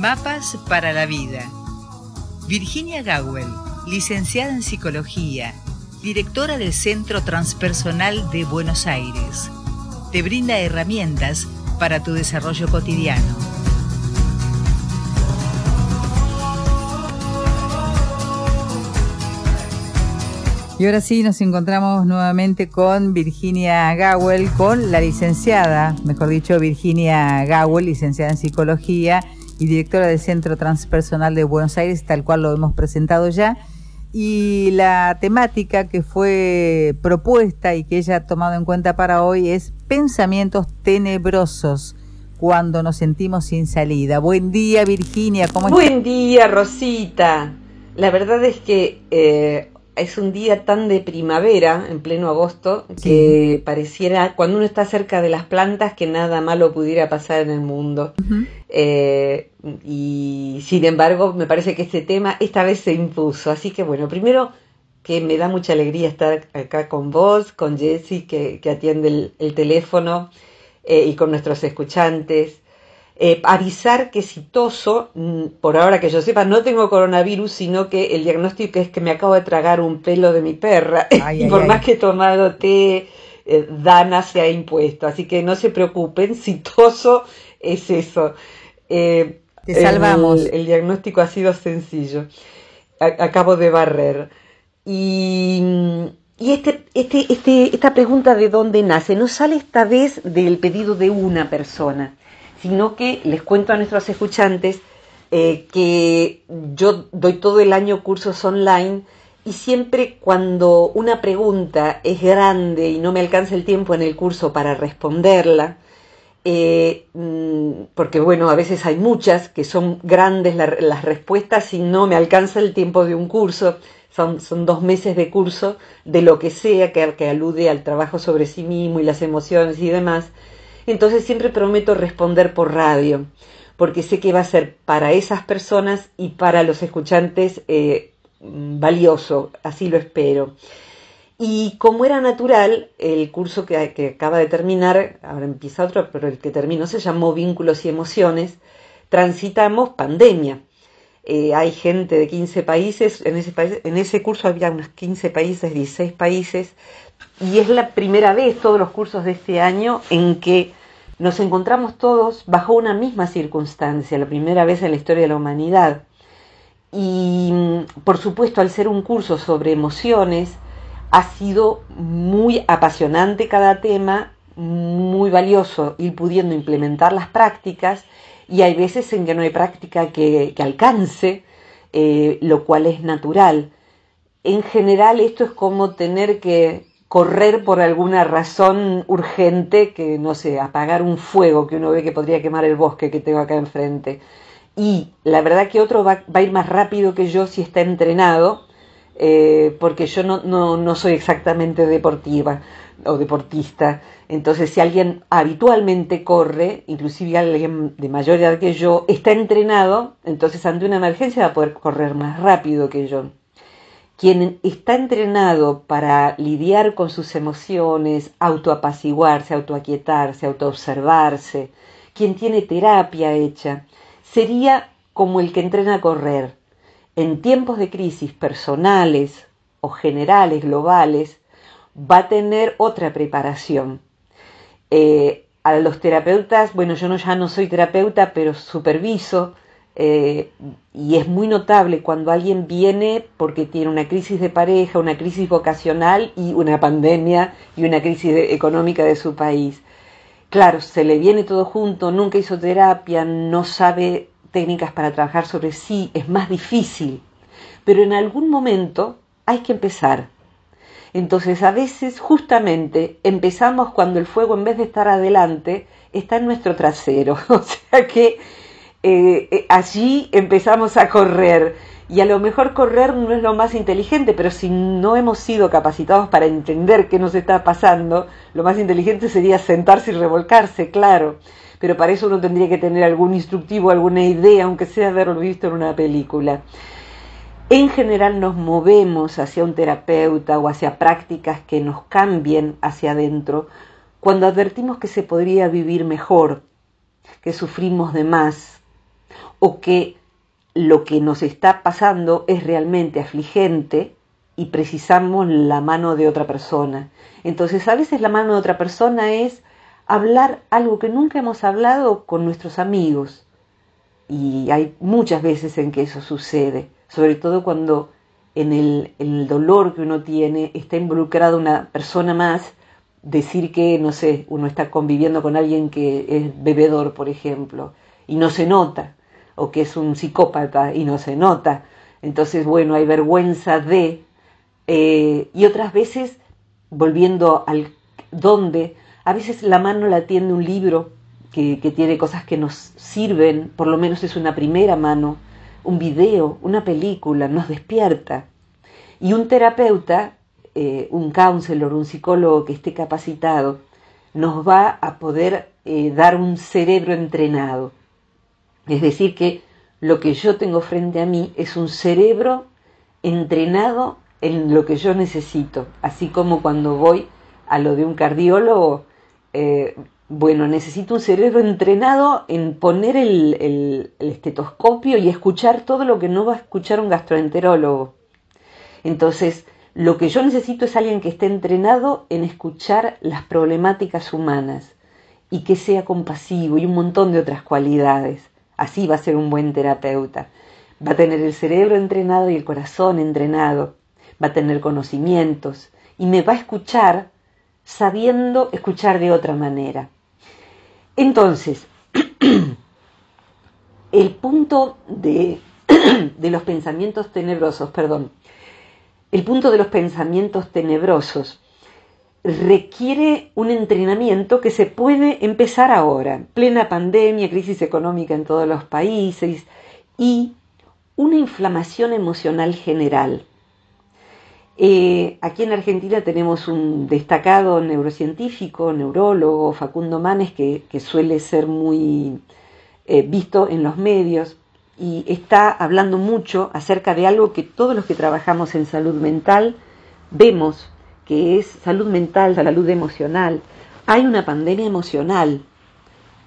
Mapas para la Vida. Virginia Gowell, licenciada en Psicología, directora del Centro Transpersonal de Buenos Aires, te brinda herramientas para tu desarrollo cotidiano. Y ahora sí, nos encontramos nuevamente con Virginia Gowell, con la licenciada, mejor dicho, Virginia Gowell, licenciada en psicología y directora del Centro Transpersonal de Buenos Aires, tal cual lo hemos presentado ya. Y la temática que fue propuesta y que ella ha tomado en cuenta para hoy es pensamientos tenebrosos cuando nos sentimos sin salida. Buen día Virginia, ¿cómo estás? Buen día Rosita. La verdad es que eh, es un día tan de primavera, en pleno agosto, que pareciera, cuando uno está cerca de las plantas, que nada malo pudiera pasar en el mundo. Eh, y sin embargo, me parece que este tema esta vez se impuso. Así que bueno, primero que me da mucha alegría estar acá con vos, con Jessy, que, atiende el, teléfono, eh, y con nuestros escuchantes. Eh, avisar que si toso, mm, por ahora que yo sepa, no tengo coronavirus, sino que el diagnóstico es que me acabo de tragar un pelo de mi perra, y por más que he tomado té, eh, Dana se ha impuesto, así que no se preocupen, si toso es eso. Eh, Te salvamos. El, diagnóstico ha sido sencillo, acabo de barrer. Y y este, este, este esta pregunta de dónde nace no sale esta vez del pedido de una persona, sino que les cuento a nuestros escuchantes eh, que yo doy todo el año cursos online y siempre cuando una pregunta es grande y no me alcanza el tiempo en el curso para responderla, eh, mm, porque bueno, a veces hay muchas que son grandes las respuestas y no me alcanza el tiempo de un curso, son, son dos meses de curso de lo que sea que alude al trabajo sobre sí mismo y las emociones y demás, entonces siempre prometo responder por radio, porque sé que va a ser para esas personas y para los escuchantes eh, valioso, así lo espero. Y como era natural, el curso que, acaba de terminar, ahora empieza otro, pero el que terminó se llamó Vínculos y Emociones, transitamos pandemia. Eh, hay gente de 15 países, en ese, en ese curso había unos 15 países, 16 países, y es la primera vez, todos los cursos de este año, en que nos encontramos todos bajo una misma circunstancia, la primera vez en la historia de la humanidad. Y mm, por supuesto, al ser un curso sobre emociones, ha sido muy apasionante cada tema, muy valioso ir pudiendo implementar las prácticas y hay veces en que no hay práctica que, alcance, eh, lo cual es natural. En general esto es como tener que correr por alguna razón urgente, que no sé, apagar un fuego que uno ve que podría quemar el bosque que tengo acá enfrente. Y la verdad que otro va, a ir más rápido que yo si está entrenado, eh, porque yo no, no, no soy exactamente deportiva o deportista. Entonces, si alguien habitualmente corre, inclusive alguien de mayor edad que yo, está entrenado, entonces ante una emergencia va a poder correr más rápido que yo quien está entrenado para lidiar con sus emociones, autoapaciguarse, autoaquietarse, autoobservarse, quien tiene terapia hecha, sería como el que entrena a correr. En tiempos de crisis personales o generales, globales, va a tener otra preparación. Eh, a los terapeutas, bueno, yo no, ya no soy terapeuta, pero superviso eh, y es muy notable cuando alguien viene porque tiene una crisis de pareja, una crisis vocacional y una pandemia y una crisis económica de su país. Claro, se le viene todo junto, nunca hizo terapia, no sabe técnicas para trabajar sobre sí, es más difícil, pero en algún momento hay que empezar. Entonces a veces justamente empezamos cuando el fuego en vez de estar adelante está en nuestro trasero, o sea que eh, eh, allí empezamos a correr. Y a lo mejor correr no es lo más inteligente, pero si no hemos sido capacitados para entender qué nos está pasando, lo más inteligente sería sentarse y revolcarse, claro. Pero para eso uno tendría que tener algún instructivo, alguna idea, aunque sea haberlo visto en una película. En general nos movemos hacia un terapeuta o hacia prácticas que nos cambien hacia adentro cuando advertimos que se podría vivir mejor, que sufrimos de más, o que lo que nos está pasando es realmente afligente y precisamos la mano de otra persona. Entonces a veces la mano de otra persona es hablar algo que nunca hemos hablado con nuestros amigos. Y hay muchas veces en que eso sucede, sobre todo cuando en el, dolor que uno tiene está involucrada una persona más. Decir que, no sé, uno está conviviendo con alguien que es bebedor, por ejemplo, y no se nota, o que es un psicópata y no se nota. Entonces, bueno, hay vergüenza de... Eh, y otras veces, volviendo al dónde, a veces la mano la tiene un libro que, tiene cosas que nos sirven, por lo menos es una primera mano, un video, una película, nos despierta. Y un terapeuta, eh, un counselor, un psicólogo que esté capacitado, nos va a poder eh, dar un cerebro entrenado. Es decir, que lo que yo tengo frente a mí es un cerebro entrenado en lo que yo necesito, así como cuando voy a lo de un cardiólogo, eh, bueno, necesito un cerebro entrenado en poner el, estetoscopio y escuchar todo lo que no va a escuchar un gastroenterólogo. Entonces, lo que yo necesito es alguien que esté entrenado en escuchar las problemáticas humanas y que sea compasivo y un montón de otras cualidades. Así va a ser un buen terapeuta. Va a tener el cerebro entrenado y el corazón entrenado. Va a tener conocimientos y me va a escuchar sabiendo escuchar de otra manera. Entonces, el punto de, los pensamientos tenebrosos, perdón, el punto de los pensamientos tenebrosos requiere un entrenamiento que se puede empezar ahora, plena pandemia, crisis económica en todos los países y una inflamación emocional general. Eh, aquí en Argentina tenemos un destacado neurocientífico, neurólogo, Facundo Manes, que, suele ser muy eh, visto en los medios y está hablando mucho acerca de algo que todos los que trabajamos en salud mental vemos que es salud mental, salud emocional. Hay una pandemia emocional,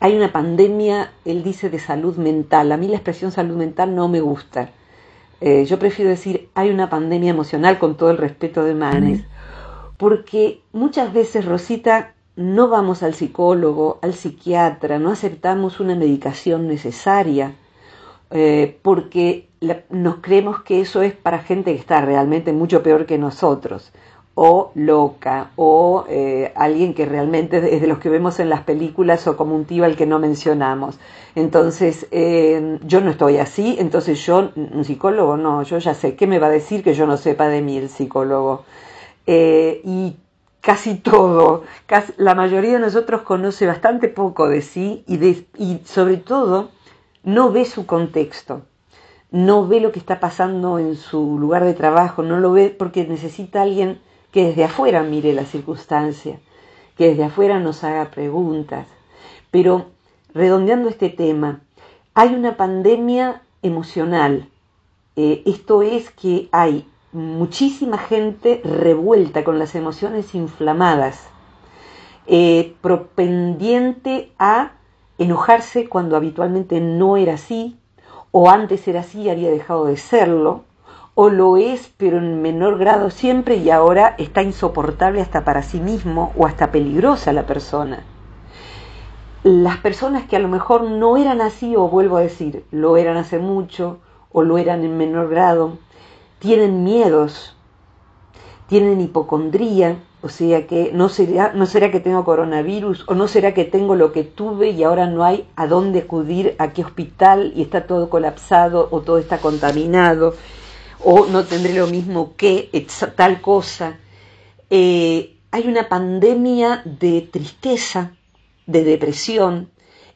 hay una pandemia, él dice, de salud mental. A mí la expresión salud mental no me gusta. Eh, yo prefiero decir, hay una pandemia emocional con todo el respeto de Manes, porque muchas veces, Rosita, no vamos al psicólogo, al psiquiatra, no aceptamos una medicación necesaria, eh, porque nos creemos que eso es para gente que está realmente mucho peor que nosotros o loca, o eh, alguien que realmente es de los que vemos en las películas, o como un tío al que no mencionamos. Entonces, em, yo no estoy así, entonces yo, un psicólogo, no, yo ya sé, ¿qué me va a decir que yo no sepa de mí el psicólogo? Eh, y casi todo, la mayoría de nosotros conoce bastante poco de sí y, de, y sobre todo no ve su contexto no ve lo que está pasando en su lugar de trabajo, no lo ve porque necesita alguien que desde afuera mire la circunstancia, que desde afuera nos haga preguntas. Pero, redondeando este tema, hay una pandemia emocional. Eh, esto es que hay muchísima gente revuelta con las emociones inflamadas, eh, propendiente a enojarse cuando habitualmente no era así, o antes era así y había dejado de serlo, o lo es pero en menor grado siempre y ahora está insoportable hasta para sí mismo o hasta peligrosa la persona. Las personas que a lo mejor no eran así, o vuelvo a decir, lo eran hace mucho o lo eran en menor grado, tienen miedos, tienen hipocondría, o sea que no será, no será que tengo coronavirus o no será que tengo lo que tuve y ahora no hay a dónde acudir, a qué hospital y está todo colapsado o todo está contaminado o no tendré lo mismo que tal cosa. Eh, hay una pandemia de tristeza, de depresión,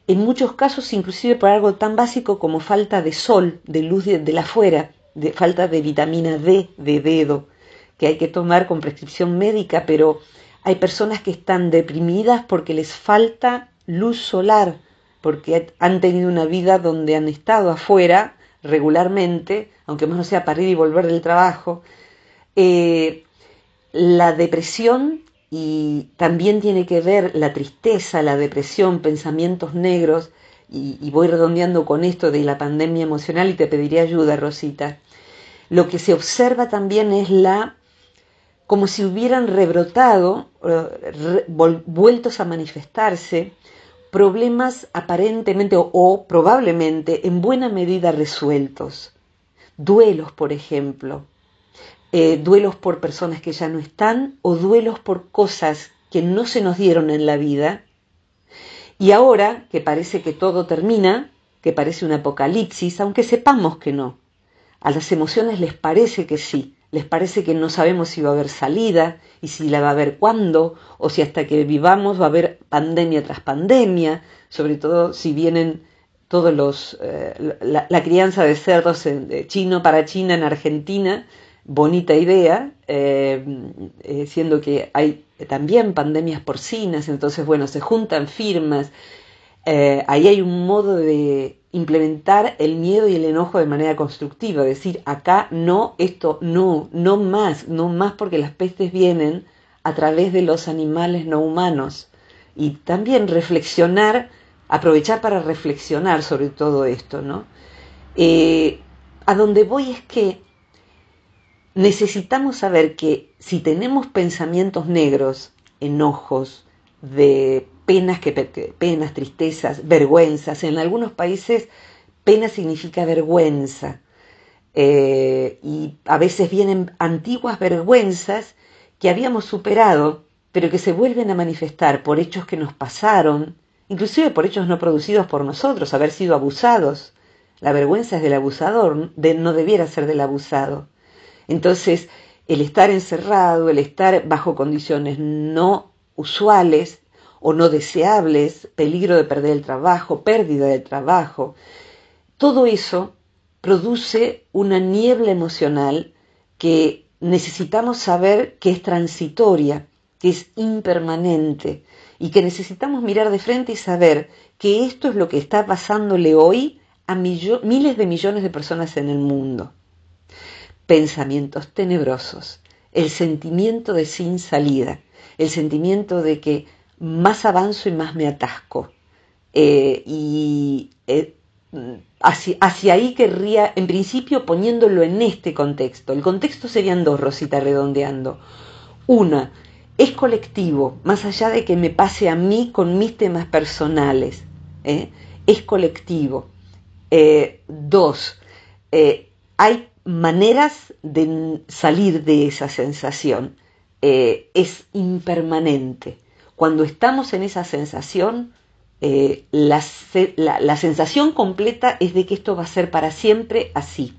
en muchos casos inclusive por algo tan básico como falta de sol, de luz de, la afuera, de falta de vitamina D de dedo, que hay que tomar con prescripción médica, pero hay personas que están deprimidas porque les falta luz solar, porque han tenido una vida donde han estado afuera regularmente, aunque más no sea para ir y volver del trabajo, eh, la depresión y también tiene que ver la tristeza, la depresión, pensamientos negros, y, voy redondeando con esto de la pandemia emocional y te pediría ayuda, Rosita. Lo que se observa también es la, como si hubieran rebrotado, vueltos a manifestarse, problemas aparentemente o, probablemente en buena medida resueltos. Duelos, por ejemplo. Eh, duelos por personas que ya no están o duelos por cosas que no se nos dieron en la vida. Y ahora que parece que todo termina, que parece un apocalipsis, aunque sepamos que no. A las emociones les parece que sí, les parece que no sabemos si va a haber salida y si la va a haber cuándo, o si hasta que vivamos va a haber pandemia tras pandemia, sobre todo si vienen todos los eh, la, crianza de cerdos de chino para China en Argentina, bonita idea, eh, eh, siendo que hay también pandemias porcinas, entonces bueno, se juntan firmas, ahí hay un modo de implementar el miedo y el enojo de manera constructiva, decir acá no, esto no, no más, no más porque las pestes vienen a través de los animales no humanos. Y también reflexionar, aprovechar para reflexionar sobre todo esto, ¿no? Eh, a donde voy es que necesitamos saber que si tenemos pensamientos negros, enojos, de penas, que, penas, tristezas, vergüenzas. En algunos países pena significa vergüenza. Eh, y a veces vienen antiguas vergüenzas que habíamos superado, pero que se vuelven a manifestar por hechos que nos pasaron, inclusive por hechos no producidos por nosotros, haber sido abusados. La vergüenza es del abusador, de, no debiera ser del abusado. Entonces, el estar encerrado, el estar bajo condiciones no usuales, o no deseables, peligro de perder el trabajo, pérdida del trabajo, todo eso produce una niebla emocional que necesitamos saber que es transitoria, que es impermanente y que necesitamos mirar de frente y saber que esto es lo que está pasándole hoy a miles de millones de personas en el mundo. Pensamientos tenebrosos, el sentimiento de sin salida, el sentimiento de que más avanzo y más me atasco. Eh, y eh, hacia, ahí querría, en principio, poniéndolo en este contexto. El contexto serían dos, Rosita, redondeando. Una, es colectivo, más allá de que me pase a mí con mis temas personales. ¿eh? Es colectivo. dos, hay maneras de salir de esa sensación. es impermanente. Cuando estamos en esa sensación, eh, la, sensación completa es de que esto va a ser para siempre así.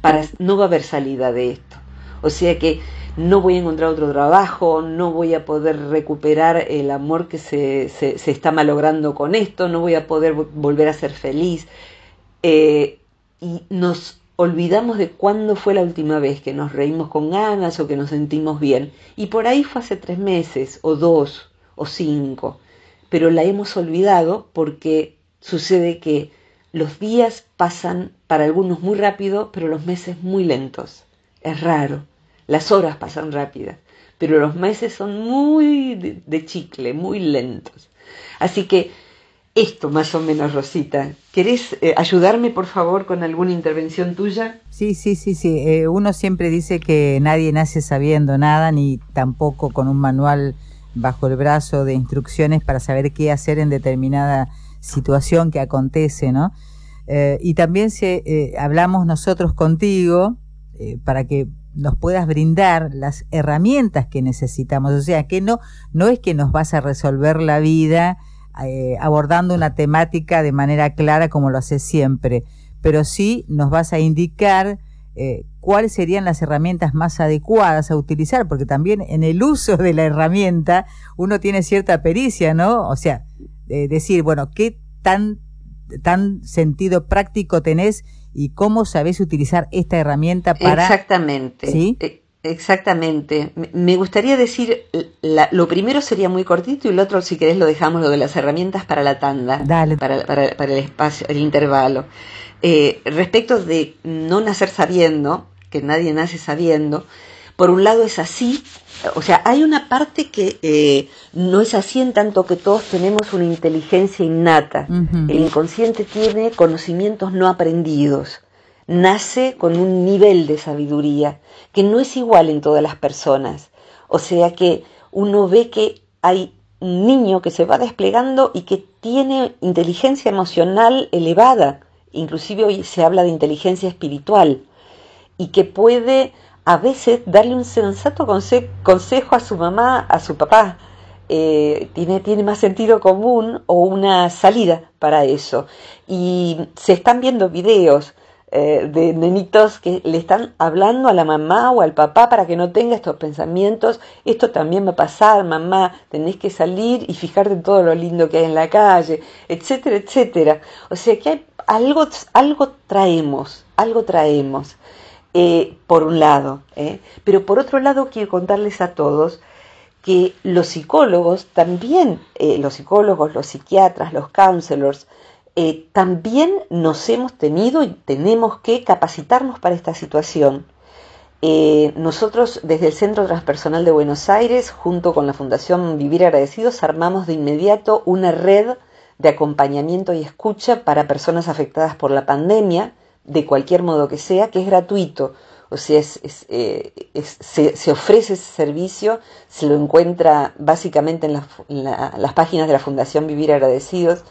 para, no va a haber salida de esto. O sea que no voy a encontrar otro trabajo, no voy a poder recuperar el amor que se, está malogrando con esto, no voy a poder volver a ser feliz. Eh, y nos olvidamos de cuándo fue la última vez que nos reímos con ganas o que nos sentimos bien. Y por ahí fue hace tres meses, o dos, o cinco. Pero la hemos olvidado porque sucede que los días pasan para algunos muy rápido, pero los meses muy lentos. Es raro. Las horas pasan rápidas, pero los meses son muy de, chicle, muy lentos. Así que esto más o menos, Rosita. ¿Querés eh, ayudarme, por favor, con alguna intervención tuya? Sí, sí, sí, sí. Eh, uno siempre dice que nadie nace sabiendo nada, ni tampoco con un manual bajo el brazo de instrucciones para saber qué hacer en determinada situación que acontece, ¿no? Eh, y también se, hablamos nosotros contigo para que nos puedas brindar las herramientas que necesitamos. O sea, que no, no es que nos vas a resolver la vida eh, abordando una temática de manera clara como lo haces siempre, pero sí nos vas a indicar eh, cuáles serían las herramientas más adecuadas a utilizar, porque también en el uso de la herramienta uno tiene cierta pericia, ¿no? O sea, decir, bueno, ¿qué tan, tan sentido práctico tenés y cómo sabés utilizar esta herramienta para... Exactamente. ¿Sí? Eh, Exactamente. Me gustaría decir, lo primero sería muy cortito y lo otro, si querés, lo dejamos, lo de las herramientas para la tanda, Dale. Para, el espacio, el intervalo. Eh, respecto de no nacer sabiendo, que nadie nace sabiendo, por un lado es así, o sea, hay una parte que eh, no es así en tanto que todos tenemos una inteligencia innata. El inconsciente tiene conocimientos no aprendidos nace con un nivel de sabiduría que no es igual en todas las personas. O sea que uno ve que hay un niño que se va desplegando y que tiene inteligencia emocional elevada, inclusive hoy se habla de inteligencia espiritual, y que puede a veces darle un sensato consejo a su mamá, a su papá, eh, tiene, tiene, más sentido común o una salida para eso. Y se están viendo videos eh, de nenitos que le están hablando a la mamá o al papá para que no tenga estos pensamientos, esto también va a pasar, mamá, tenés que salir y fijarte en todo lo lindo que hay en la calle, etcétera, etcétera. O sea que hay, algo, algo traemos, algo traemos, eh, por un lado. Eh. Pero por otro lado quiero contarles a todos que los psicólogos también, los psicólogos, los psiquiatras, los counselors, eh, también nos hemos tenido y tenemos que capacitarnos para esta situación. Eh, nosotros desde el Centro Transpersonal de Buenos Aires, junto con la Fundación Vivir Agradecidos, armamos de inmediato una red de acompañamiento y escucha para personas afectadas por la pandemia, de cualquier modo que sea, que es gratuito. O sea, es, eh, se, ofrece ese servicio, se lo encuentra básicamente en, las páginas de la Fundación Vivir Agradecidos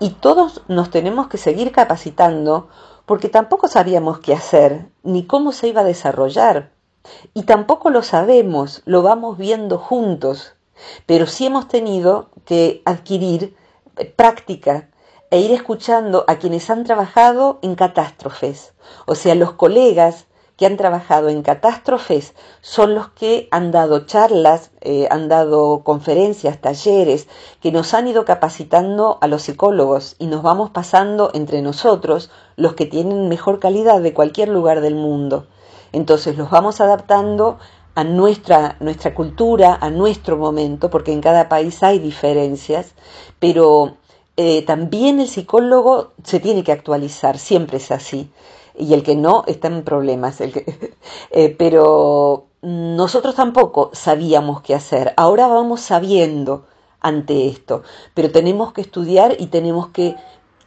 y todos nos tenemos que seguir capacitando porque tampoco sabíamos qué hacer ni cómo se iba a desarrollar. Y tampoco lo sabemos, lo vamos viendo juntos, pero sí hemos tenido que adquirir eh, práctica e ir escuchando a quienes han trabajado en catástrofes, o sea, los colegas que han trabajado en catástrofes son los que han dado charlas, eh, han dado conferencias, talleres, que nos han ido capacitando a los psicólogos y nos vamos pasando entre nosotros los que tienen mejor calidad de cualquier lugar del mundo. Entonces los vamos adaptando a nuestra, nuestra cultura, a nuestro momento, porque en cada país hay diferencias, pero eh, también el psicólogo se tiene que actualizar, siempre es así y el que no está en problemas. El que, eh, pero nosotros tampoco sabíamos qué hacer. Ahora vamos sabiendo ante esto, pero tenemos que estudiar y tenemos que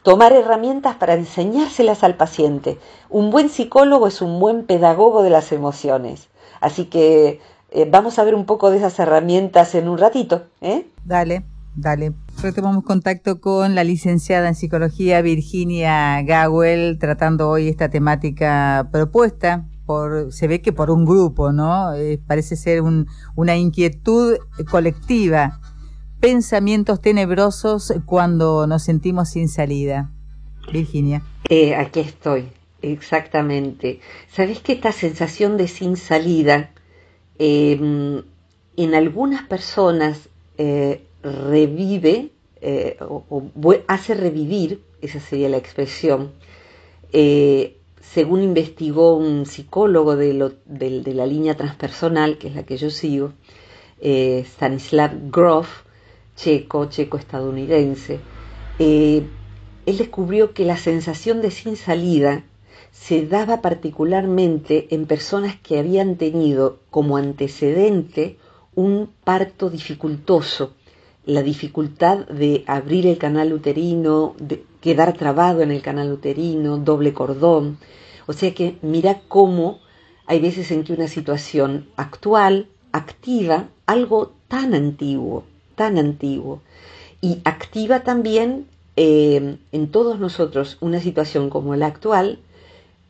tomar herramientas para enseñárselas al paciente. Un buen psicólogo es un buen pedagogo de las emociones. Así que eh, vamos a ver un poco de esas herramientas en un ratito. ¿eh? Dale, dale retomamos contacto con la licenciada en psicología Virginia Gawel, tratando hoy esta temática propuesta se ve que por un grupo, ¿no? Eh, parece ser una inquietud colectiva. Pensamientos tenebrosos cuando nos sentimos sin salida. Virginia. Eh, aquí estoy, exactamente. ¿Sabes que esta sensación de sin salida em, en algunas personas eh, revive eh, o, hace revivir, esa sería la expresión, eh, según investigó un psicólogo de, la línea transpersonal, que es la que yo sigo, eh, Stanislav Grof, checo, checo-estadounidense, él descubrió que la sensación de sin salida se daba particularmente en personas que habían tenido como antecedente un parto dificultoso la dificultad de abrir el canal uterino, de quedar trabado en el canal uterino, doble cordón. O sea que mira cómo hay veces en que una situación actual activa algo tan antiguo, tan antiguo, y activa también eh, en todos nosotros una situación como la actual,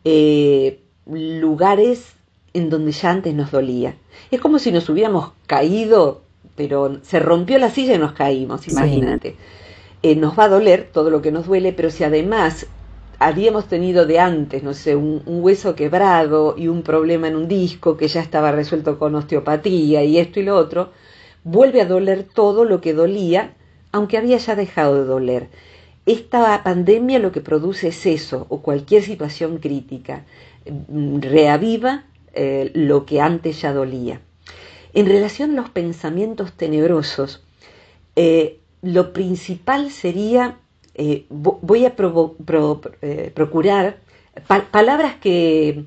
eh, lugares en donde ya antes nos dolía. Es como si nos hubiéramos caído pero se rompió la silla y nos caímos, imagínate. Eh, nos va a doler todo lo que nos duele, pero si además habíamos tenido de antes, no sé, un, hueso quebrado y un problema en un disco que ya estaba resuelto con osteopatía y esto y lo otro, vuelve a doler todo lo que dolía, aunque había ya dejado de doler. Esta pandemia lo que produce es eso, o cualquier situación crítica, mm, reaviva eh, lo que antes ya dolía. En relación a los pensamientos tenebrosos, eh, lo principal sería, eh, voy a eh, procurar palabras que,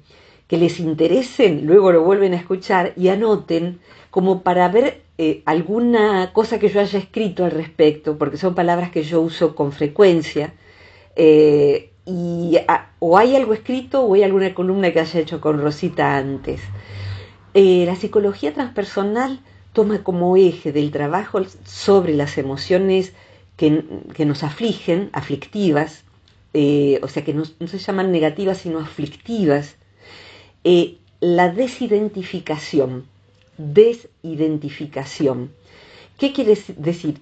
les interesen, luego lo vuelven a escuchar y anoten como para ver alguna cosa que yo haya escrito al respecto, porque son palabras que yo uso con frecuencia. y o hay algo escrito o hay alguna columna que haya hecho con Rosita antes. Eh, la psicología transpersonal toma como eje del trabajo sobre las emociones que, nos afligen, aflictivas, eh, o sea, que no, se llaman negativas sino aflictivas, eh, la desidentificación, desidentificación. ¿Qué quiere decir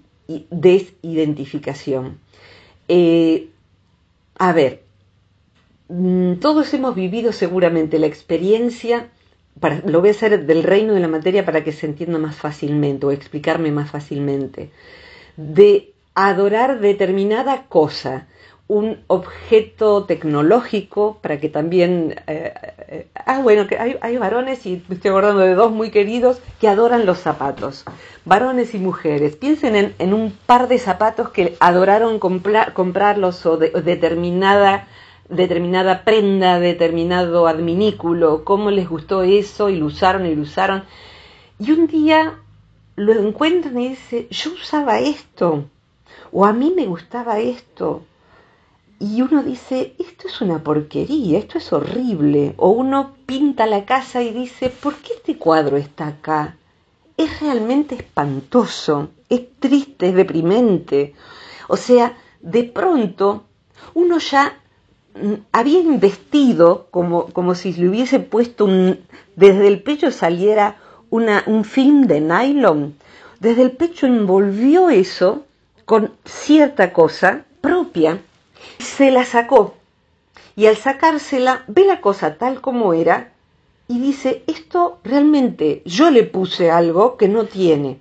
desidentificación? a ver, mm, todos hemos vivido seguramente la experiencia lo voy a hacer del reino de la materia para que se entienda más fácilmente o explicarme más fácilmente, de adorar determinada cosa, un objeto tecnológico para que también... Eh, eh, ah, bueno, que hay, hay, varones, y me estoy acordando de dos muy queridos, que adoran los zapatos. Varones y mujeres, piensen en, un par de zapatos que adoraron comprarlos o, de, o determinada determinada prenda, determinado adminículo, cómo les gustó eso y lo usaron y lo usaron. Y un día lo encuentran y dicen, yo usaba esto, o a mí me gustaba esto. Y uno dice, esto es una porquería, esto es horrible. O uno pinta la casa y dice, ¿por qué este cuadro está acá? Es realmente espantoso, es triste, es deprimente. O sea, de pronto uno ya había investido como, como si le hubiese puesto un, desde el pecho saliera una, un film de nylon. Desde el pecho envolvió eso con cierta cosa propia, se la sacó y al sacársela ve la cosa tal como era y dice, esto realmente yo le puse algo que no tiene.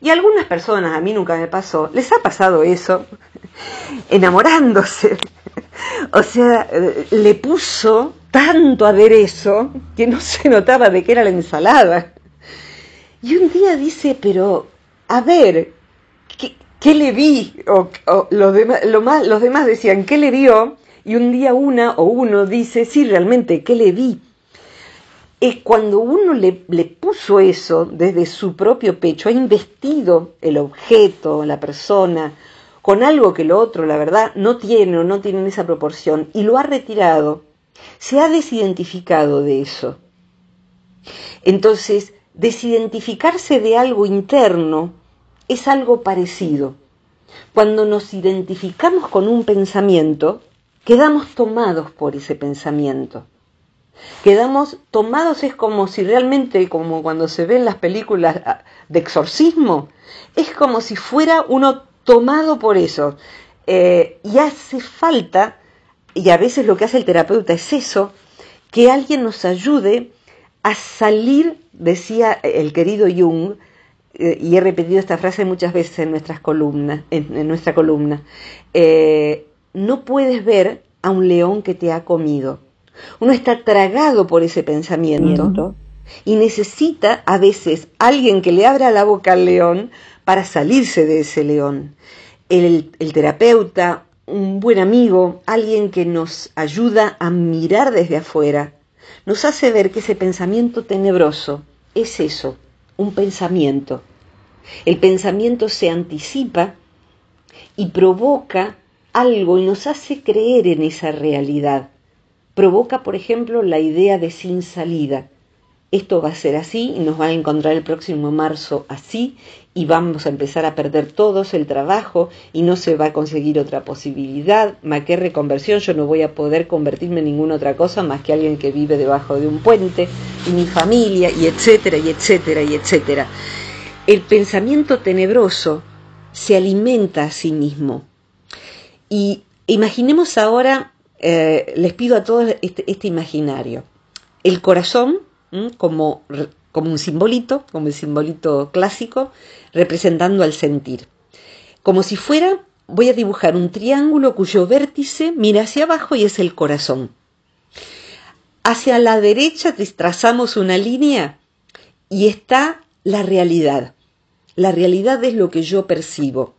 Y a algunas personas, a mí nunca me pasó, les ha pasado eso, enamorándose o sea, le puso tanto aderezo que no se notaba de que era la ensalada. Y un día dice, pero, a ver, ¿qué, le vi? los, demás, decían, ¿qué le vio? Y un día una o uno dice, sí, realmente, ¿qué le vi? Es cuando uno le, le puso eso desde su propio pecho, ha investido el objeto, la persona, con algo que lo otro, la verdad, no tiene o no tiene esa proporción y lo ha retirado, se ha desidentificado de eso. Entonces, desidentificarse de algo interno es algo parecido. Cuando nos identificamos con un pensamiento, quedamos tomados por ese pensamiento. Quedamos tomados es como si realmente, como cuando se ven las películas ah, de exorcismo, es como si fuera uno tomado por eso. Eh, y hace falta, y a veces lo que hace el terapeuta es eso, que alguien nos ayude a salir, decía el querido Jung, eh, y he repetido esta frase muchas veces en nuestras columnas, en, nuestra columna, eh, no puedes ver a un león que te ha comido. Uno está tragado por ese pensamiento y necesita a veces alguien que le abra la boca al león para salirse de ese león. El, terapeuta, un buen amigo, alguien que nos ayuda a mirar desde afuera, nos hace ver que ese pensamiento tenebroso es eso, un pensamiento. El pensamiento se anticipa y provoca algo y nos hace creer en esa realidad. Provoca, por ejemplo, la idea de sin salida esto va a ser así y nos va a encontrar el próximo marzo así y vamos a empezar a perder todos el trabajo y no se va a conseguir otra posibilidad, más que reconversión, yo no voy a poder convertirme en ninguna otra cosa más que alguien que vive debajo de un puente y mi familia y etcétera y etcétera y etcétera. El pensamiento tenebroso se alimenta a sí mismo. Y imaginemos ahora, eh, les pido a todos este, este imaginario, el corazón como, como un simbolito, como el simbolito clásico, representando al sentir. Como si fuera, voy a dibujar un triángulo cuyo vértice mira hacia abajo y es el corazón. Hacia la derecha trazamos una línea y está la realidad. La realidad es lo que yo percibo.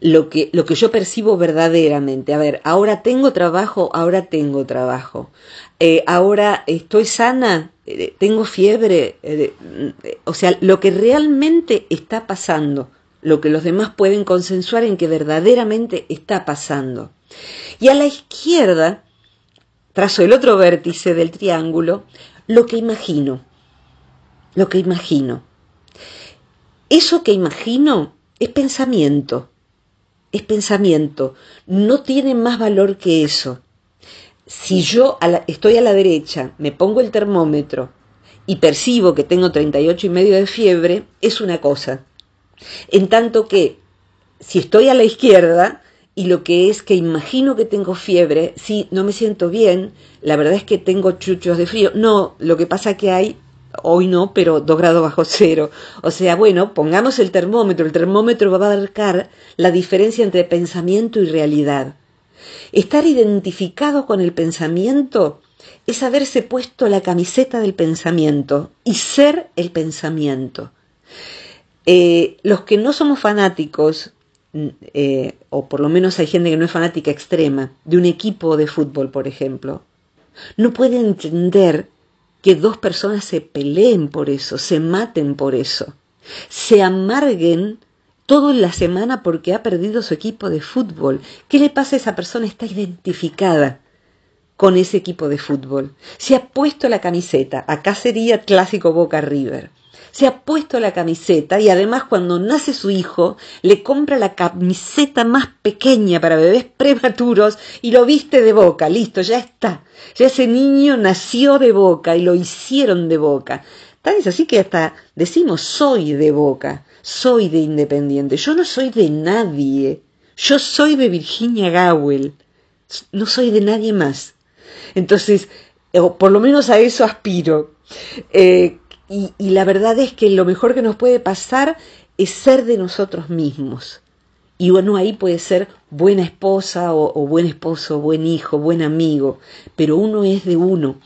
Lo que, lo que, yo percibo verdaderamente. A ver, ahora tengo trabajo, ahora tengo trabajo. Eh, ahora estoy sana, eh, tengo fiebre, eh, mm, o sea, lo que realmente está pasando, lo que los demás pueden consensuar en que verdaderamente está pasando. Y a la izquierda, trazo el otro vértice del triángulo, lo que imagino, lo que imagino. Eso que imagino es pensamiento, es pensamiento, no tiene más valor que eso si yo estoy a la derecha, me pongo el termómetro y percibo que tengo 38 y medio de fiebre, es una cosa. En tanto que si estoy a la izquierda y lo que es que imagino que tengo fiebre, si no me siento bien, la verdad es que tengo chuchos de frío. No, lo que pasa que hay hoy no, pero 2 grados bajo cero. O sea, bueno, pongamos el termómetro. El termómetro va a abarcar la diferencia entre pensamiento y realidad. Estar identificado con el pensamiento es haberse puesto la camiseta del pensamiento y ser el pensamiento. Eh, los que no somos fanáticos, mm, eh, o por lo menos hay gente que no es fanática extrema, de un equipo de fútbol, por ejemplo, no pueden entender que dos personas se peleen por eso, se maten por eso, se amarguen todo en la semana porque ha perdido su equipo de fútbol. ¿Qué le pasa a esa persona? Está identificada con ese equipo de fútbol. Se ha puesto la camiseta. Acá sería clásico Boca River. Se ha puesto la camiseta y además cuando nace su hijo le compra la camiseta más pequeña para bebés prematuros y lo viste de boca. Listo, ya está. Ya ese niño nació de boca y lo hicieron de boca es así que hasta decimos soy de Boca, soy de Independiente, yo no soy de nadie, yo soy de Virginia Gowell, no soy de nadie más. Entonces, eh, por lo menos a eso aspiro. Eh, y, la verdad es que lo mejor que nos puede pasar es ser de nosotros mismos. Y bueno, ahí puede ser buena esposa o, o, buen esposo, buen hijo, buen amigo, pero uno es de uno.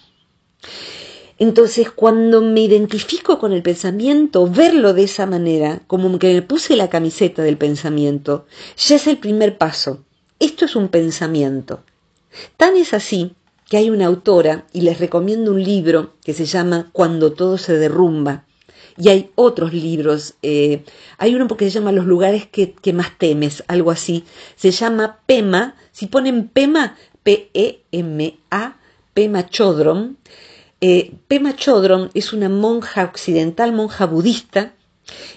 Entonces, cuando me identifico con el pensamiento, verlo de esa manera, como que me puse la camiseta del pensamiento, ya es el primer paso. Esto es un pensamiento. Tan es así que hay una autora, y les recomiendo un libro que se llama Cuando todo se derrumba, y hay otros libros. Eh, hay uno porque se llama Los lugares que, que, más temes, algo así. Se llama Pema. Si ponen Pema, P-E-M-A, Pema Chodron. Eh, Pema Chodron es una monja occidental, monja budista,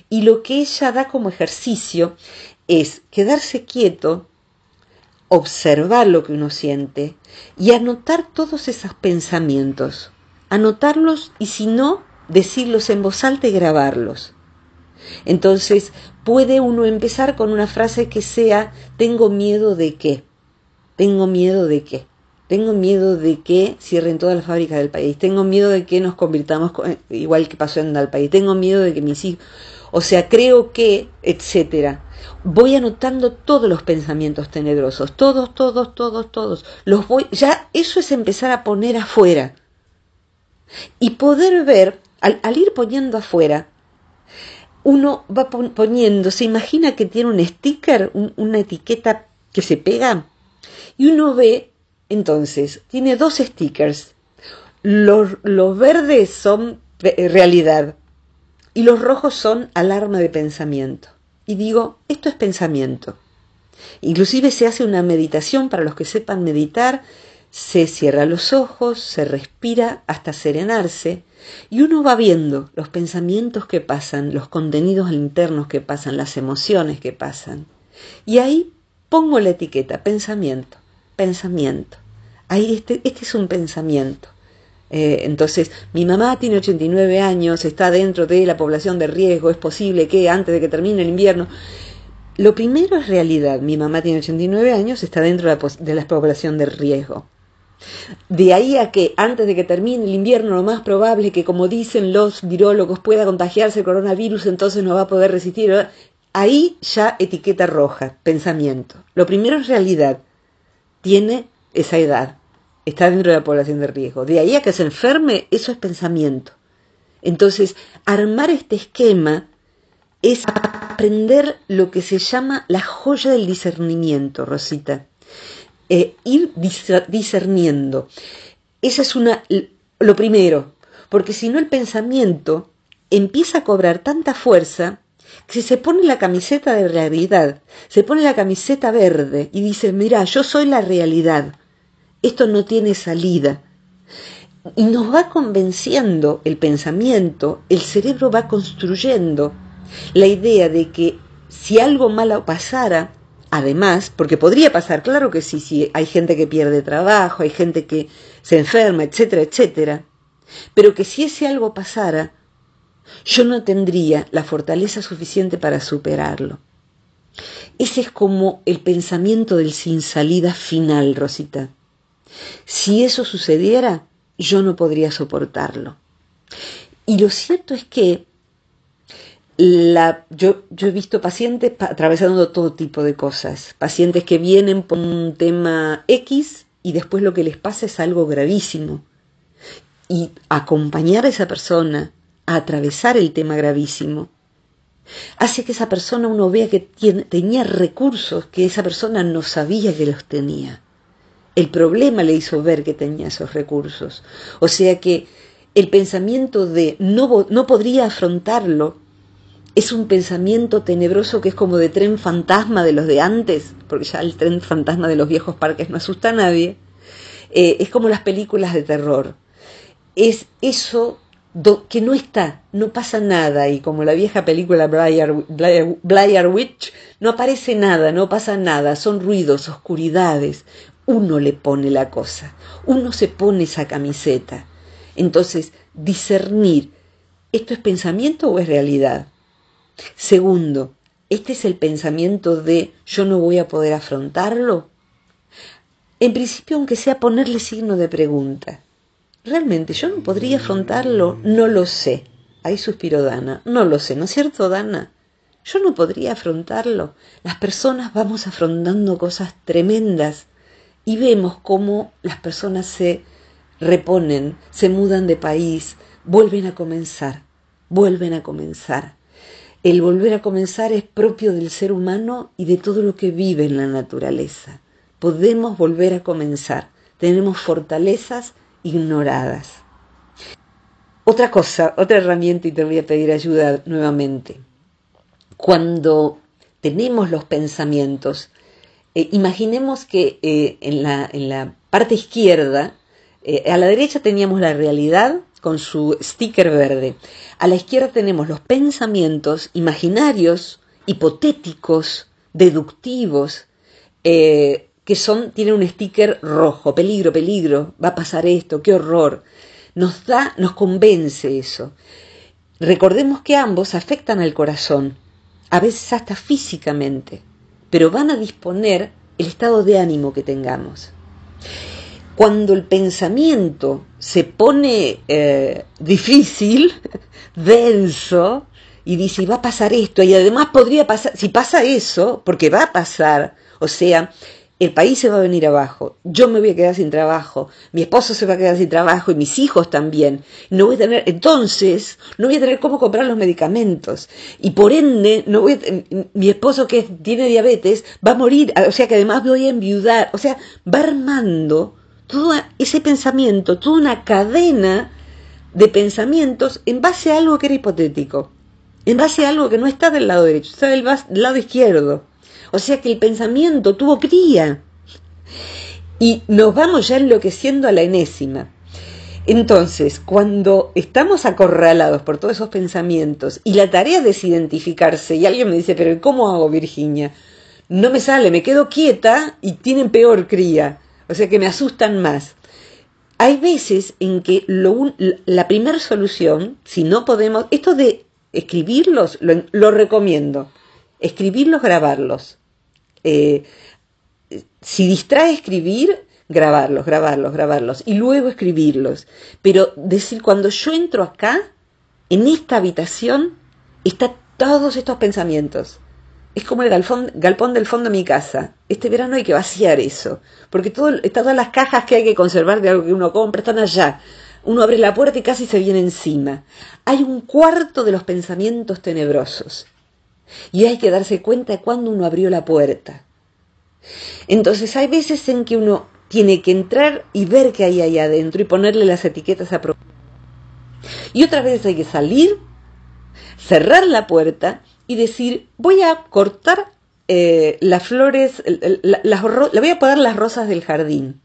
y lo que ella da como ejercicio es quedarse quieto, observar lo que uno siente y anotar todos esos pensamientos. Anotarlos y si no, decirlos en voz alta y grabarlos. Entonces, puede uno empezar con una frase que sea, tengo miedo de qué, tengo miedo de qué. Tengo miedo de que cierren todas las fábricas del país. Tengo miedo de que nos convirtamos eh, igual que pasó en el país. Tengo miedo de que mis hijos, o sea, creo que, etcétera. Voy anotando todos los pensamientos tenebrosos, todos, todos, todos, todos. Los voy, ya eso es empezar a poner afuera. Y poder ver, al, ir poniendo afuera, uno va poniendo, se imagina que tiene un sticker, una etiqueta que se pega, y uno ve entonces, tiene dos stickers. Los, verdes son eh, realidad y los rojos son alarma de pensamiento. Y digo, esto es pensamiento. Inclusive se hace una meditación para los que sepan meditar, se cierra los ojos, se respira hasta serenarse y uno va viendo los pensamientos que pasan, los contenidos internos que pasan, las emociones que pasan. Y ahí pongo la etiqueta, pensamiento pensamiento. Ahí este, este, es un pensamiento. Eh, entonces, mi mamá tiene 89 años, está dentro de la población de riesgo, es posible que antes de que termine el invierno... Lo primero es realidad. Mi mamá tiene 89 años, está dentro de la, de la población de riesgo. De ahí a que antes de que termine el invierno, lo más probable es que, como dicen los virólogos, pueda contagiarse el coronavirus, entonces no va a poder resistir. Ahí ya etiqueta roja, pensamiento. Lo primero es realidad tiene esa edad, está dentro de la población de riesgo. De ahí a que se enferme, eso es pensamiento. Entonces, armar este esquema es aprender lo que se llama la joya del discernimiento, Rosita. Eh, ir discerniendo. Esa es una lo primero, porque si no el pensamiento empieza a cobrar tanta fuerza pues si se pone la camiseta de realidad, se pone la camiseta verde y dice, mira, yo soy la realidad, esto no tiene salida. Y nos va convenciendo el pensamiento, el cerebro va construyendo la idea de que si algo malo pasara, además, porque podría pasar, claro que sí, sí, hay gente que pierde trabajo, hay gente que se enferma, etcétera, etcétera, pero que si ese algo pasara, yo no tendría la fortaleza suficiente para superarlo. Ese es como el pensamiento del sin salida final, Rosita. Si eso sucediera, yo no podría soportarlo. Y lo cierto es que la, yo, yo, he visto pacientes atravesando todo tipo de cosas. Pacientes que vienen por un tema X y después lo que les pasa es algo gravísimo. Y acompañar a esa persona a atravesar el tema gravísimo. Hace que esa persona uno vea que tenía recursos que esa persona no sabía que los tenía. El problema le hizo ver que tenía esos recursos. O sea que el pensamiento de no, no podría afrontarlo es un pensamiento tenebroso que es como de tren fantasma de los de antes, porque ya el tren fantasma de los viejos parques no asusta a nadie. Eh, es como las películas de terror. Es eso que no está, no pasa nada, y como la vieja película Blair, Witch, no aparece nada, no pasa nada, son ruidos, oscuridades, uno le pone la cosa, uno se pone esa camiseta. Entonces, discernir, ¿esto es pensamiento o es realidad? Segundo, ¿este es el pensamiento de yo no voy a poder afrontarlo? En principio, aunque sea ponerle signo de pregunta. Realmente yo no podría afrontarlo, no lo sé. Ahí suspiró Dana, no lo sé, ¿no es cierto, Dana? Yo no podría afrontarlo. Las personas vamos afrontando cosas tremendas y vemos cómo las personas se reponen, se mudan de país, vuelven a comenzar, vuelven a comenzar. El volver a comenzar es propio del ser humano y de todo lo que vive en la naturaleza. Podemos volver a comenzar. Tenemos fortalezas ignoradas. Otra cosa, otra herramienta, y te voy a pedir ayuda nuevamente. Cuando tenemos los pensamientos, eh, imaginemos que eh, en, la, en, la, parte izquierda, eh, a la derecha teníamos la realidad con su sticker verde, a la izquierda tenemos los pensamientos imaginarios, hipotéticos, deductivos, que son, tienen un sticker rojo, peligro, peligro, va a pasar esto, qué horror. Nos da, nos convence eso. Recordemos que ambos afectan al corazón, a veces hasta físicamente, pero van a disponer el estado de ánimo que tengamos. Cuando el pensamiento se pone eh, difícil, denso, y dice, va a pasar esto, y además podría pasar, si pasa eso, porque va a pasar, o sea, el país se va a venir abajo, yo me voy a quedar sin trabajo, mi esposo se va a quedar sin trabajo y mis hijos también. No voy a tener, entonces, no voy a tener cómo comprar los medicamentos y por ende, no voy mi esposo que tiene diabetes va a morir, o sea que además voy a enviudar, o sea, va armando todo ese pensamiento, toda una cadena de pensamientos en base a algo que era hipotético, en base a algo que no está del lado derecho, está del lado izquierdo. O sea que el pensamiento tuvo cría. Y nos vamos ya enloqueciendo a la enésima. Entonces, cuando estamos acorralados por todos esos pensamientos y la tarea es desidentificarse, y alguien me dice, pero ¿cómo hago, Virginia? No me sale, me quedo quieta y tienen peor cría, o sea que me asustan más. Hay veces en que la primera solución, si no podemos, esto de escribirlos, lo recomiendo escribirlos, grabarlos. Eh, si distrae escribir, grabarlos, grabarlos, grabarlos y luego escribirlos. Pero decir, cuando yo entro acá, en esta habitación, están todos estos pensamientos. Es como el galpón, del fondo de mi casa. Este verano hay que vaciar eso, porque todo, todas las cajas que hay que conservar de algo que uno compra están allá. Uno abre la puerta y casi se viene encima. Hay un cuarto de los pensamientos tenebrosos. Y hay que darse cuenta de cuando uno abrió la puerta. Entonces hay veces en que uno tiene que entrar y ver qué hay ahí adentro y ponerle las etiquetas a Y otras veces hay que salir, cerrar la puerta y decir, voy a cortar eh, las flores, las, voy a poner las rosas del jardín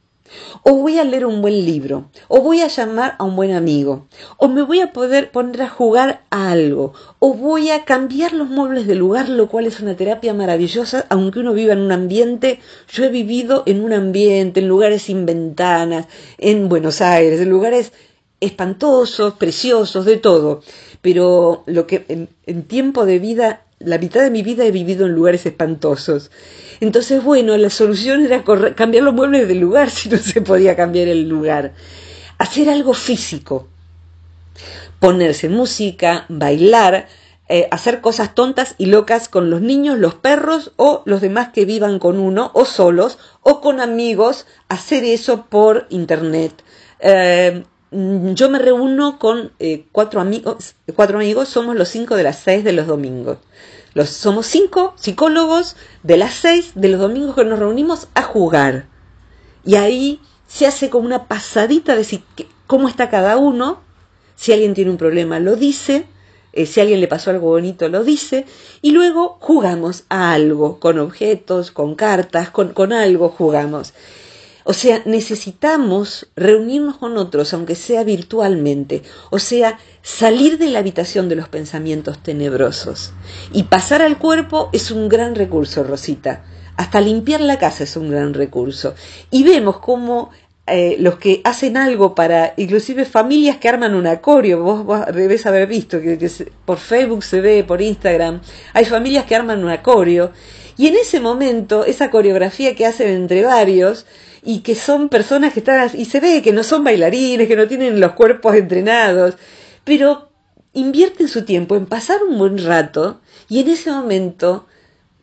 o voy a leer un buen libro, o voy a llamar a un buen amigo, o me voy a poder poner a jugar a algo, o voy a cambiar los muebles del lugar, lo cual es una terapia maravillosa, aunque uno viva en un ambiente, yo he vivido en un ambiente, en lugares sin ventanas, en Buenos Aires, en lugares espantosos, preciosos, de todo, pero lo que en tiempo de vida la mitad de mi vida he vivido en lugares espantosos. Entonces, bueno, la solución era cambiar los muebles del lugar si no se podía cambiar el lugar. Hacer algo físico. Ponerse música, bailar, eh, hacer cosas tontas y locas con los niños, los perros o los demás que vivan con uno o solos o con amigos. Hacer eso por internet. Eh, Mm, yo me reúno con eh, cuatro amigos, cuatro amigos, somos los cinco de las seis de los domingos. Los, somos cinco psicólogos de las seis de los domingos que nos reunimos a jugar. Y ahí se hace como una pasadita de si, cómo está cada uno, si alguien tiene un problema lo dice, eh, si alguien le pasó algo bonito lo dice, y luego jugamos a algo, con objetos, con cartas, con, con algo jugamos. O sea, necesitamos reunirnos con otros, aunque sea virtualmente, o sea, salir de la habitación de los pensamientos tenebrosos. Y pasar al cuerpo es un gran recurso, Rosita. Hasta limpiar la casa es un gran recurso. Y vemos cómo eh, los que hacen algo para, inclusive familias que arman un acorio, vos, vos debes haber visto que, por Facebook se ve, por Instagram, hay familias que arman un acorio. Y en ese momento, esa coreografía que hacen entre varios, y que son personas que están, y se ve que no son bailarines, que no tienen los cuerpos entrenados, pero invierten su tiempo en pasar un buen rato y en ese momento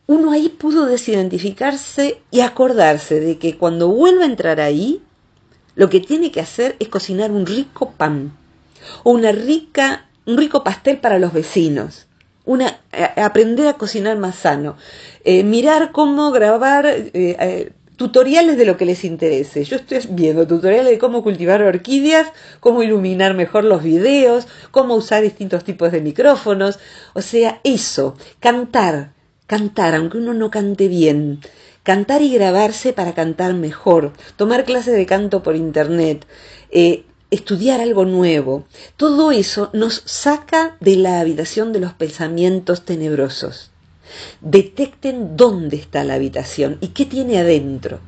uno ahí pudo desidentificarse y acordarse de que cuando vuelva a entrar ahí, lo que tiene que hacer es cocinar un rico pan o una rica, un rico pastel para los vecinos. Una, eh, aprender a cocinar más sano, eh, mirar cómo grabar eh, tutoriales de lo que les interese. Yo estoy viendo tutoriales de cómo cultivar orquídeas, cómo iluminar mejor los videos, cómo usar distintos tipos de micrófonos. O sea, eso, cantar, cantar, aunque uno no cante bien. Cantar y grabarse para cantar mejor, tomar clases de canto por internet, eh, estudiar algo nuevo. Todo eso nos saca de la habitación de los pensamientos tenebrosos detecten dónde está la habitación y qué tiene adentro.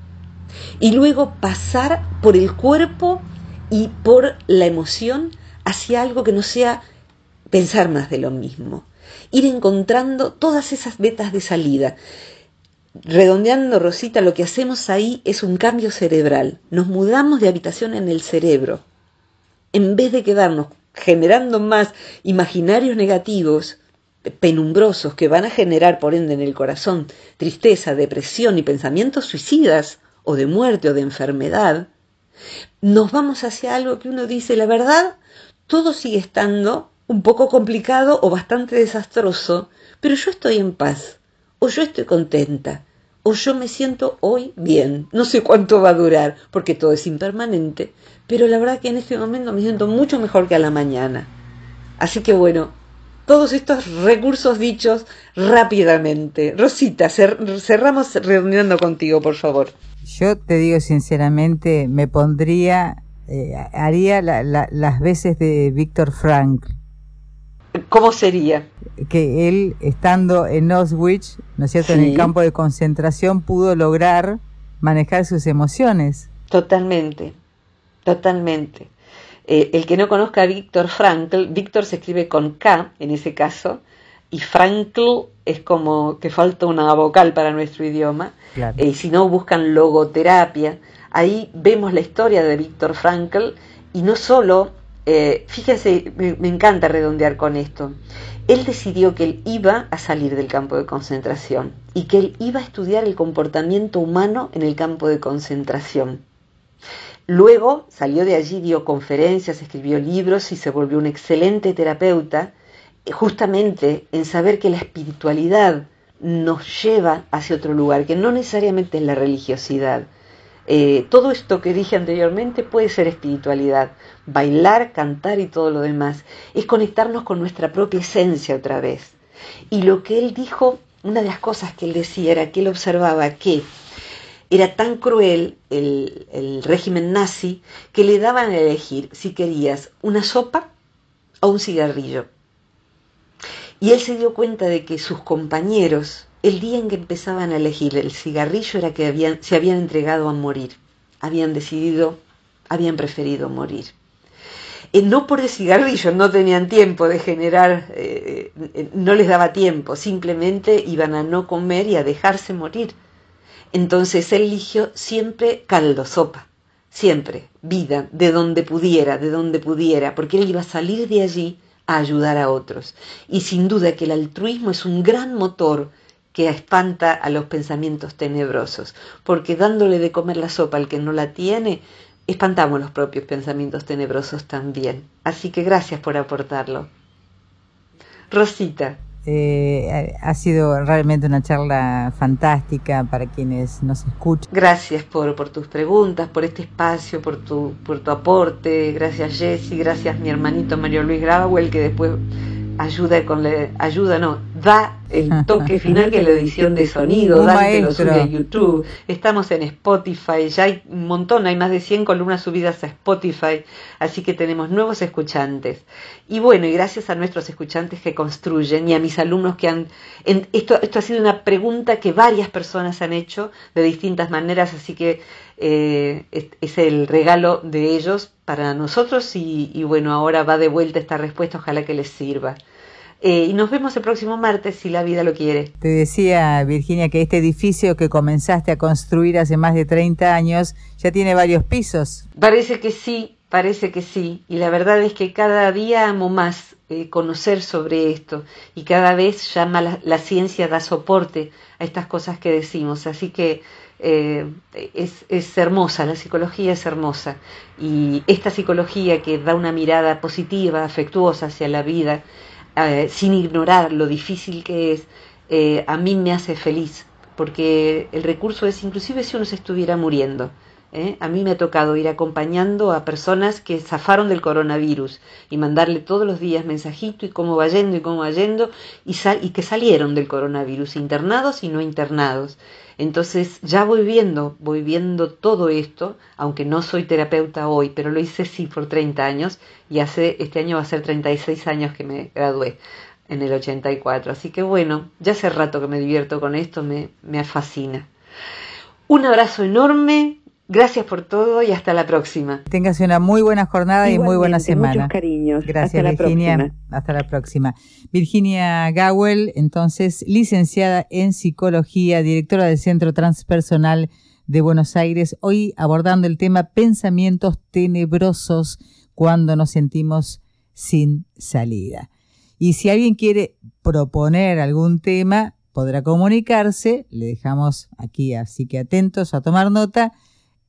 Y luego pasar por el cuerpo y por la emoción hacia algo que no sea pensar más de lo mismo. Ir encontrando todas esas vetas de salida. Redondeando, Rosita, lo que hacemos ahí es un cambio cerebral. Nos mudamos de habitación en el cerebro. En vez de quedarnos generando más imaginarios negativos, penumbrosos que van a generar, por ende, en el corazón tristeza, depresión y pensamientos suicidas o de muerte o de enfermedad, nos vamos hacia algo que uno dice, la verdad, todo sigue estando un poco complicado o bastante desastroso, pero yo estoy en paz, o yo estoy contenta, o yo me siento hoy bien. No sé cuánto va a durar, porque todo es impermanente, pero la verdad que en este momento me siento mucho mejor que a la mañana. Así que bueno, todos estos recursos dichos rápidamente. Rosita, cerramos reuniendo contigo, por favor. Yo te digo sinceramente, me pondría, eh, haría las veces de Víctor Frank. ¿Cómo sería? Que él, estando en Auschwitz, ¿no es cierto?, en el campo de concentración, pudo lograr manejar sus emociones. Totalmente, totalmente. Eh, el que no conozca a Víctor Frankl, Víctor se escribe con K en ese caso, y Frankl es como que falta una vocal para nuestro idioma. Y eh, si no, buscan logoterapia. Ahí vemos la historia de Víctor Frankl y no solo, eh, fíjese, me, me encanta redondear con esto. Él decidió que él iba a salir del campo de concentración y que él iba a estudiar el comportamiento humano en el campo de concentración. Luego salió de allí, dio conferencias, escribió libros y se volvió un excelente terapeuta, eh, justamente en saber que la espiritualidad nos lleva hacia otro lugar, que no necesariamente es la religiosidad. Eh, todo esto que dije anteriormente puede ser espiritualidad, bailar, cantar y todo lo demás. Es conectarnos con nuestra propia esencia otra vez. Y lo que él dijo, una de las cosas que él decía era que él observaba que era tan cruel el, régimen nazi que le daban a elegir si querías una sopa o un cigarrillo. Y él se dio cuenta de que sus compañeros, el día en que empezaban a elegir el cigarrillo, era que se habían entregado a morir. Habían decidido, habían preferido morir. Eh, no por el cigarrillo, no tenían tiempo de generar, eh, eh, no les daba tiempo, simplemente iban a no comer y a dejarse morir entonces él eligió siempre caldo, sopa, siempre, vida, de donde pudiera, de donde pudiera, porque él iba a salir de allí a ayudar a otros. Y sin duda que el altruismo es un gran motor que espanta a los pensamientos tenebrosos, porque dándole de comer la sopa al que no la tiene, espantamos los propios pensamientos tenebrosos también. Así que gracias por aportarlo. Rosita. Eh, ha sido realmente una charla fantástica para quienes nos escuchan. Gracias por, por tus preguntas, por este espacio, por tu, por tu aporte. Gracias Jessy, gracias mi hermanito Mario Luis el que después ayuda con la, ayuda no, da el toque final que la edición de sonido, Dante lo a YouTube, estamos en Spotify, ya hay un montón, hay más de 100 columnas subidas a Spotify, así que tenemos nuevos escuchantes. Y bueno, y gracias a nuestros escuchantes que construyen y a mis alumnos que han esto esto ha sido una pregunta que varias personas han hecho de distintas maneras, así que eh, es, el regalo de ellos para nosotros y, bueno, ahora va de vuelta esta respuesta, ojalá que les sirva. Eh, y nos vemos el próximo martes si la vida lo quiere. Te decía, Virginia, que este edificio que comenzaste a construir hace más de 30 años ya tiene varios pisos. Parece que sí, parece que sí. Y la verdad es que cada día amo más eh, conocer sobre esto y cada vez ya la ciencia da soporte a estas cosas que decimos. Así que eh, es, es, hermosa, la psicología es hermosa. Y esta psicología que da una mirada positiva, afectuosa hacia la vida, eh, sin ignorar lo difícil que es, eh, a mí me hace feliz, porque el recurso es inclusive si uno se estuviera muriendo. ¿eh? A mí me ha tocado ir acompañando a personas que zafaron del coronavirus y mandarle todos los días mensajito y cómo va yendo y cómo va yendo y, y que salieron del coronavirus, internados y no internados. Entonces ya voy viendo, voy viendo todo esto, aunque no soy terapeuta hoy, pero lo hice sí por 30 años y hace este año va a ser 36 años que me gradué en el 84. Así que bueno, ya hace rato que me divierto con esto, me, me fascina. Un abrazo enorme, Gracias por todo y hasta la próxima. Téngase una muy buena jornada y muy buena semana. Muchos cariños. Gracias, Virginia. Hasta la próxima. Virginia Gawel, entonces licenciada en psicología, directora del Centro Transpersonal de Buenos Aires, hoy abordando el tema pensamientos tenebrosos cuando nos sentimos sin salida. Y si alguien quiere proponer algún tema, podrá comunicarse. Le dejamos aquí, así que atentos a tomar nota